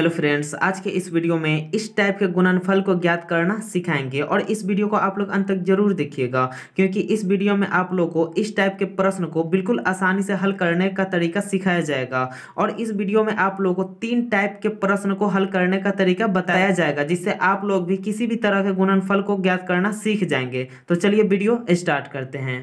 Hello friends आज के इस वीडियो में इस टाइप के गुणनफल को ज्ञात करना सिखाएंगे और इस वीडियो को आप लोग अंत तक जरूर देखिएगा क्योंकि इस वीडियो में आप लोग को इस टाइप के प्रश्न को बिल्कुल आसानी से हल करने का तरीका सिखाया जाएगा और इस वीडियो में आप लोग को तीन टाइप के प्रश्न को हल करने का तरीका बताया जाएगा जिससे आप लोग भी किसी भी तरह के गुणनफल को ज्ञात करना सीख जाएंगे तो चलिए वीडियो स्टार्ट करते हैं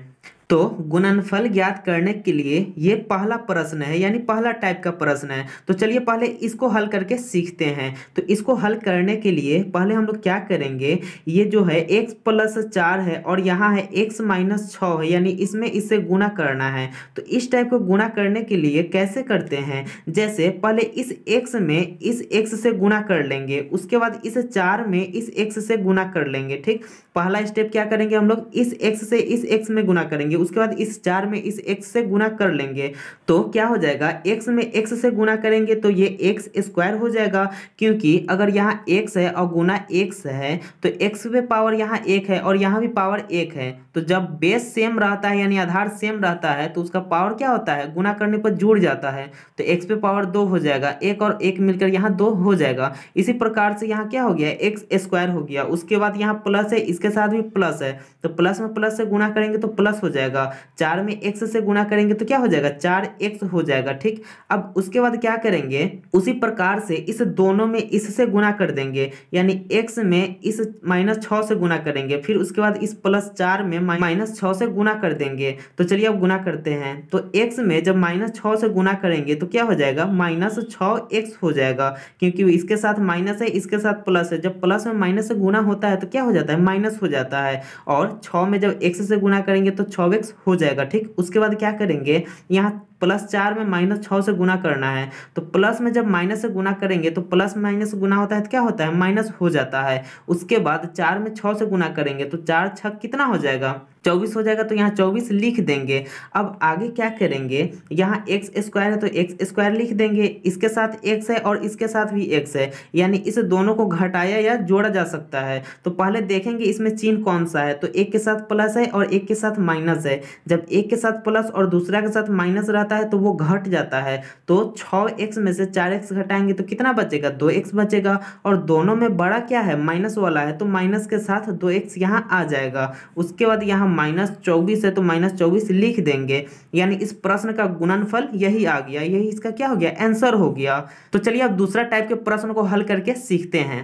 तो गुणनफल ज्ञात करने के लिए ये पहला प्रश्न है यानी पहला टाइप का प्रश्न है तो चलिए पहले इसको हल करके सीखते हैं तो इसको हल करने के लिए पहले हम लोग क्या करेंगे ये जो है एक्स प्लस चार है और यहाँ है एक्स माइनस छ है यानी इसमें इससे गुणा करना है तो इस टाइप को गुणा करने के लिए कैसे करते हैं जैसे पहले इस एक्स में इस एक्स से गुणा कर लेंगे उसके बाद इस चार में इस एक्स से गुणा कर लेंगे ठीक पहला स्टेप क्या करेंगे हम लोग इस एक्स से इस एक्स में गुणा करेंगे लेंगे उसके बाद इस चार में इस एक्स से गुना कर लेंगे तो क्या हो जाएगा एक्स में एक्स से गुना करेंगे तो ये एक्स स्क्वायर हो जाएगा क्योंकि अगर यहाँ एक्स है और गुना एक्स है तो एक्स पे पावर यहाँ एक है और यहाँ भी पावर एक है तो जब बेस सेम रहता है यानी आधार सेम रहता है तो उसका पावर क्या होता है गुना करने पर जुड़ जाता है तो एक्स पे पावर दो हो जाएगा एक और एक मिलकर यहाँ दो हो जाएगा इसी प्रकार से यहाँ क्या हो गया एक्स स्क्वायर हो गया उसके बाद यहाँ प्लस है इसके साथ भी प्लस है तो प्लस में प्लस से गुना करेंगे तो प्लस हो जाएगा जाएगा चार में एक्स से गुणा करेंगे तो क्या हो जाएगा चार एक्स हो जाएगा ठीक अब उसके बाद क्या करेंगे उसी प्रकार से इस दोनों में इससे गुणा कर देंगे यानी एक्स में इस माइनस छः से गुणा करेंगे फिर उसके बाद इस प्लस चार में माइनस छः से गुणा कर देंगे तो चलिए अब गुणा करते हैं तो एक्स में जब माइनस छः से गुणा करेंगे तो क्या हो जाएगा माइनस छः एक्स हो जाएगा क्योंकि इसके साथ माइनस है इसके साथ प्लस है जब प्लस में माइनस से गुणा होता है तो क्या हो जाता है माइनस हो जाता है और छः में जब एक्स से गुणा करेंगे तो छः एक्स हो जाएगा ठीक उसके बाद क्या करेंगे यहाँ प्लस चार में माइनस छः से गुना करना है तो प्लस में जब माइनस से गुना करेंगे तो प्लस माइनस गुना होता है तो क्या होता है माइनस हो जाता है उसके बाद चार में छः से गुना करेंगे तो चार छः कितना हो जाएगा चौबीस हो जाएगा तो यहाँ चौबीस लिख देंगे अब आगे क्या करेंगे यहाँ एक्स स्क्वायर है तो एक्स स्क्वायर लिख देंगे इसके साथ एक्स है और इसके साथ भी एक्स है यानी इसे दोनों को घटाया या जोड़ा जा सकता है तो पहले देखेंगे इसमें चिन्ह कौन सा है तो एक के साथ प्लस है और एक के साथ माइनस है जब एक के साथ प्लस और दूसरा के साथ माइनस रहता है तो वो घट जाता है तो छः एक्स में से चार एक्स घटाएंगे तो कितना बचेगा दो एक्स बचेगा और दोनों में बड़ा क्या है माइनस वाला है तो माइनस के साथ दो एक्स यहाँ आ जाएगा उसके बाद यहाँ हम माइनस चौबीस है तो माइनस चौबीस लिख देंगे यानी इस प्रश्न का गुणनफल यही आ गया यही इसका क्या हो गया आंसर हो गया तो चलिए अब दूसरा टाइप के प्रश्न को हल करके सीखते हैं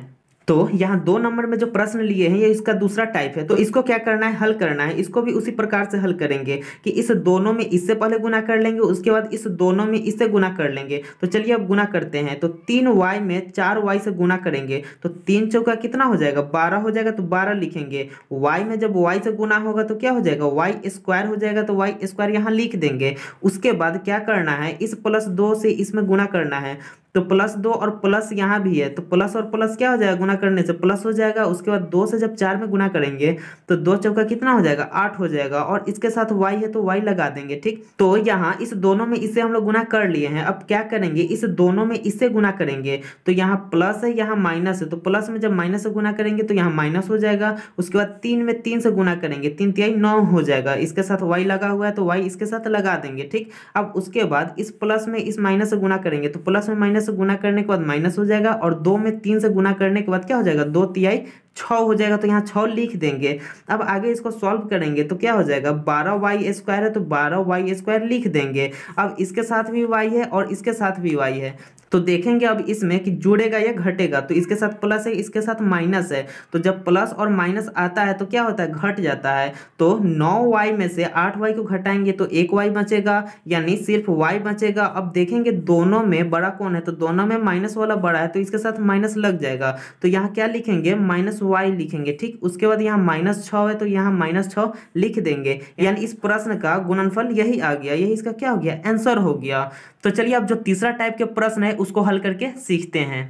तो यहाँ दो नंबर में जो प्रश्न लिए हैं ये इसका दूसरा टाइप है तो इसको क्या करना है हल करना है इसको भी उसी प्रकार से हल करेंगे कि इस दोनों में इससे पहले गुना कर लेंगे उसके बाद इस दोनों में इससे गुना कर लेंगे तो चलिए अब गुना करते हैं तो तीन वाई में चार वाई से गुना करेंगे तो तीन चौका कितना हो जाएगा बारह हो जाएगा तो बारह लिखेंगे वाई में जब वाई से गुना होगा तो क्या हो जाएगा वाई स्क्वायर हो जाएगा तो वाई स्क्वायर यहाँ लिख देंगे उसके बाद क्या करना है इस प्लस दो से इसमें गुना करना है तो प्लस दो और प्लस यहाँ भी है तो प्लस और प्लस क्या हो जाएगा गुना गुना करने से प्लस हो जाएगा उसके बाद दो से जब चार में गुना करेंगे तो दो चौका कितना हो जाएगा आठ हो जाएगा और इसके साथ वाई है तो वाई लगा देंगे ठीक तो यहाँ इस दोनों में इसे हम लोग गुना कर लिए हैं अब क्या करेंगे इस दोनों में इसे गुना करेंगे तो यहाँ प्लस है यहाँ माइनस है तो प्लस में जब माइनस से गुना करेंगे तो यहाँ माइनस हो जाएगा उसके बाद तीन में तीन से गुना करेंगे तीन तिहाई नौ हो जाएगा इसके साथ वाई लगा हुआ है तो वाई इसके साथ लगा देंगे ठीक अब उसके बाद इस प्लस में इस माइनस से गुना करेंगे तो प्लस में माइनस से गुना करने के बाद माइनस हो जाएगा और दो में तीन से गुना करने के बाद बाद क्या हो जाएगा दो तिहाई छः हो जाएगा तो यहाँ छः लिख देंगे अब आगे इसको सॉल्व करेंगे तो क्या हो जाएगा बारह वाई स्क्वायर है तो बारह वाई स्क्वायर लिख देंगे अब इसके साथ भी वाई है और इसके साथ भी वाई है तो देखेंगे अब इसमें कि जुड़ेगा या घटेगा तो इसके साथ प्लस है इसके साथ माइनस है तो जब प्लस और माइनस आता है तो क्या होता है घट जाता है तो नौ वाई में से आठ वाई को घटाएंगे तो एक वाई बचेगा यानी सिर्फ वाई बचेगा अब देखेंगे दोनों में बड़ा कौन है तो दोनों में माइनस वाला बड़ा है तो इसके साथ माइनस लग जाएगा तो यहाँ क्या लिखेंगे माइनस वाई लिखेंगे ठीक उसके बाद यहाँ माइनस छ है तो यहाँ माइनस छ लिख देंगे यानी इस प्रश्न का गुणनफल यही आ गया यही इसका क्या हो गया आंसर हो गया तो चलिए अब जो तीसरा टाइप के प्रश्न है उसको हल करके सीखते हैं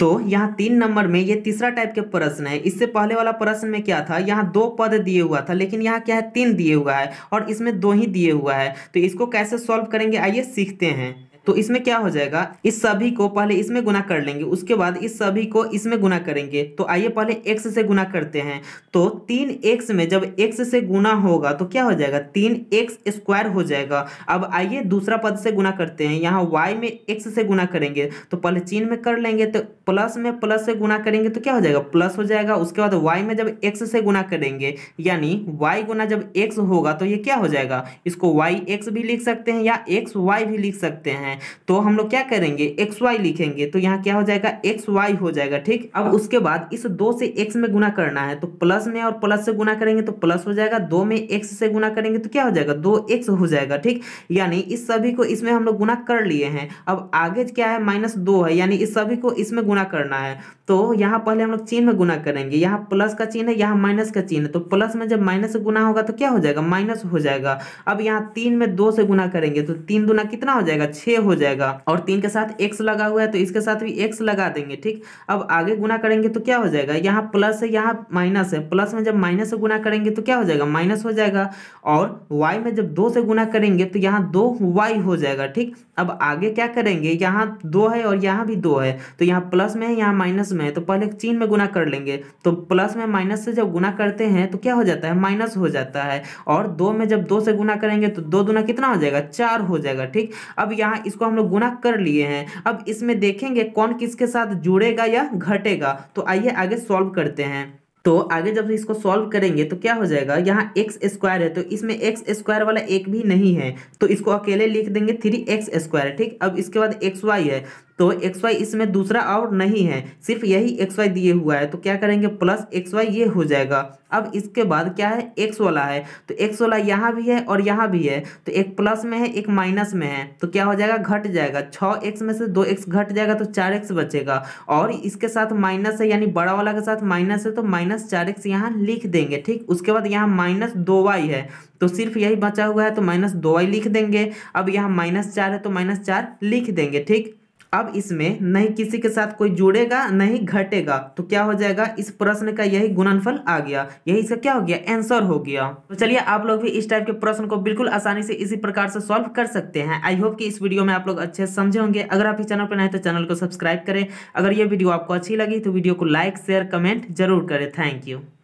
तो यहाँ तीन नंबर में ये तीसरा टाइप के प्रश्न है इससे पहले वाला प्रश्न में क्या था यहाँ दो पद दिए हुआ था लेकिन यहाँ क्या है तीन दिए हुआ है और इसमें दो ही दिए हुआ है तो इसको कैसे सॉल्व करेंगे आइए सीखते हैं तो इसमें क्या हो जाएगा इस सभी को पहले इसमें गुना कर लेंगे उसके बाद इस सभी को इसमें गुना करेंगे तो आइए पहले एक्स से गुना करते हैं तो तीन एक्स में जब एक्स से गुना होगा तो क्या हो जाएगा तीन एक्स स्क्वायर हो जाएगा अब आइए दूसरा पद से गुना करते हैं यहाँ वाई में एक्स से गुना करेंगे तो पहले चीन में कर लेंगे तो प्लस में प्लस से गुना करेंगे तो क्या हो जाएगा प्लस हो जाएगा उसके बाद वाई में जब एक्स से गुना करेंगे यानी वाई गुना जब एक्स होगा तो ये क्या हो जाएगा इसको वाई एक्स भी लिख सकते हैं या एक्स वाई भी लिख सकते हैं तो हम लोग क्या करेंगे एक्स वाई लिखेंगे तो यहाँ क्या हो जाएगा एक्स वाई हो जाएगा ठीक अब हाँ। उसके बाद इस दो से एक्स में गुना करना है तो प्लस में और प्लस से गुना करेंगे तो प्लस हो जाएगा दो में एक्स से गुना करेंगे तो क्या हो जाएगा दो एक्स हो जाएगा ठीक यानी इस सभी को इसमें हम लोग गुना कर लिए हैं अब आगे क्या है माइनस दो है यानी इस सभी को इसमें गुना गुना करना है तो यहाँ पहले हम लोग चिन्ह में गुना करेंगे यहाँ प्लस का चिन्ह है यहाँ माइनस का चिन्ह है तो प्लस में जब माइनस से गुना होगा तो क्या हो जाएगा माइनस हो जाएगा अब यहाँ तीन में दो से गुना करेंगे तो तीन दुना कितना हो जाएगा छः हो जाएगा और तीन के साथ एक्स लगा हुआ है तो इसके साथ भी एक्स लगा देंगे ठीक अब आगे गुना करेंगे तो क्या हो जाएगा यहाँ प्लस है यहाँ माइनस है प्लस में जब माइनस से गुना करेंगे तो क्या हो जाएगा माइनस हो जाएगा और वाई में जब दो से गुना करेंगे तो यहाँ दो वाई हो जाएगा ठीक अब आगे क्या करेंगे यहाँ दो है और यहाँ भी दो है तो यहाँ प्लस प्लस में है या माइनस में है तो पहले चीन में गुना कर लेंगे तो प्लस में माइनस से जब गुना करते हैं तो क्या हो जाता है माइनस हो जाता है और दो में जब दो से गुना करेंगे तो दो दुना कितना हो जाएगा चार हो जाएगा ठीक अब यहाँ इसको हम लोग गुना कर लिए हैं अब इसमें देखेंगे कौन किसके साथ जुड़ेगा या घटेगा तो आइए आगे सॉल्व करते हैं तो आगे जब इसको सॉल्व करेंगे तो क्या हो जाएगा यहाँ एक्स स्क्वायर है तो इसमें एक्स स्क्वायर वाला एक भी नहीं है तो इसको अकेले लिख देंगे थ्री एक्स स्क्वायर ठीक अब इसके बाद एक्स वाई है तो एक्स वाई इसमें दूसरा और नहीं है सिर्फ यही एक्स वाई दिए हुआ है तो क्या करेंगे प्लस एक्स वाई ये हो जाएगा अब इसके बाद क्या है एक्स वाला है तो एक्स वाला यहाँ भी है और यहाँ भी है तो एक प्लस में है एक माइनस में है तो क्या हो जाएगा घट जाएगा छः एक्स में से दो एक्स घट जाएगा तो चार एक्स बचेगा और इसके साथ माइनस है यानी बड़ा वाला के साथ माइनस है तो माइनस चार एक्स यहाँ लिख देंगे ठीक उसके बाद यहाँ माइनस दो वाई है तो सिर्फ यही बचा हुआ है तो माइनस दो वाई लिख देंगे अब यहाँ माइनस चार है तो माइनस चार लिख देंगे ठीक अब इसमें नहीं किसी के साथ कोई जुड़ेगा नहीं घटेगा तो क्या हो जाएगा इस प्रश्न का यही गुणनफल आ गया यही इसका क्या हो गया आंसर हो गया तो चलिए आप लोग भी इस टाइप के प्रश्न को बिल्कुल आसानी से इसी प्रकार से सॉल्व कर सकते हैं आई होप कि इस वीडियो में आप लोग अच्छे समझे होंगे अगर आप इस चैनल पर नहीं तो चैनल को सब्सक्राइब करें अगर ये वीडियो आपको अच्छी लगी तो वीडियो को लाइक शेयर कमेंट जरूर करें थैंक यू